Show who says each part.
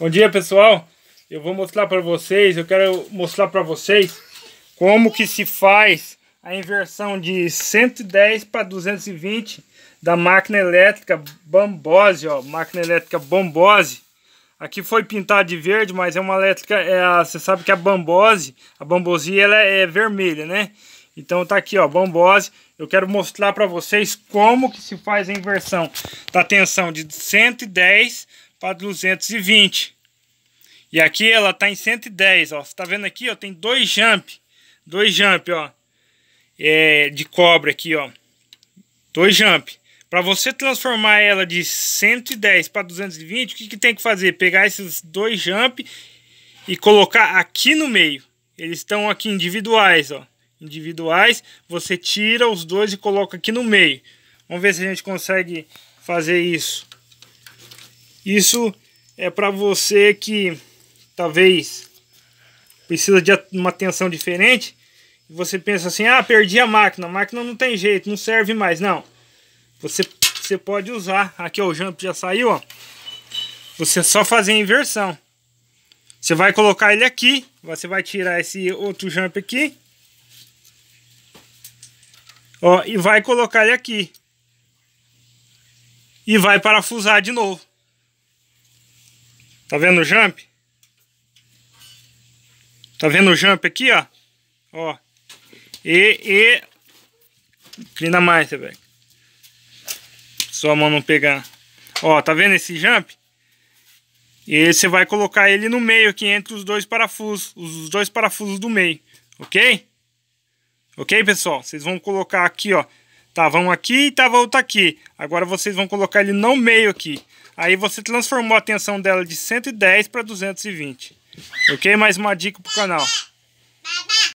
Speaker 1: Bom dia pessoal, eu vou mostrar para vocês, eu quero mostrar para vocês como que se faz a inversão de 110 para 220 da máquina elétrica Bambose, ó, máquina elétrica Bambose. Aqui foi pintado de verde, mas é uma elétrica, é a, você sabe que a Bambose, a Bambose ela é vermelha, né? Então tá aqui, ó, Bambose. Eu quero mostrar para vocês como que se faz a inversão da tá, tensão de 110 para 220. E aqui ela tá em 110, ó. Você tá vendo aqui, ó, tem dois jump. Dois jump, ó. É, de cobre aqui, ó. Dois jump. Para você transformar ela de 110 para 220, o que, que tem que fazer? Pegar esses dois jump e colocar aqui no meio. Eles estão aqui individuais, ó. Individuais, você tira os dois e coloca aqui no meio. Vamos ver se a gente consegue fazer isso. Isso é para você que talvez precisa de uma atenção diferente. E você pensa assim: ah, perdi a máquina, a máquina não tem jeito, não serve mais. Não. Você, você pode usar. Aqui ó, o jump já saiu, ó. Você só fazer a inversão. Você vai colocar ele aqui. Você vai tirar esse outro jump aqui. Ó, e vai colocar ele aqui. E vai parafusar de novo. Tá vendo o jump? Tá vendo o jump aqui, ó? Ó. E, e... Inclina mais, Rebeca. Sua mão não pegar. Ó, tá vendo esse jump? E você vai colocar ele no meio aqui, entre os dois parafusos. Os dois parafusos do meio, ok? Ok, pessoal? Vocês vão colocar aqui, ó. Tava um aqui e tava outro tá aqui. Agora vocês vão colocar ele no meio aqui. Aí você transformou a tensão dela de 110 para 220. Ok? Mais uma dica pro canal. Babá.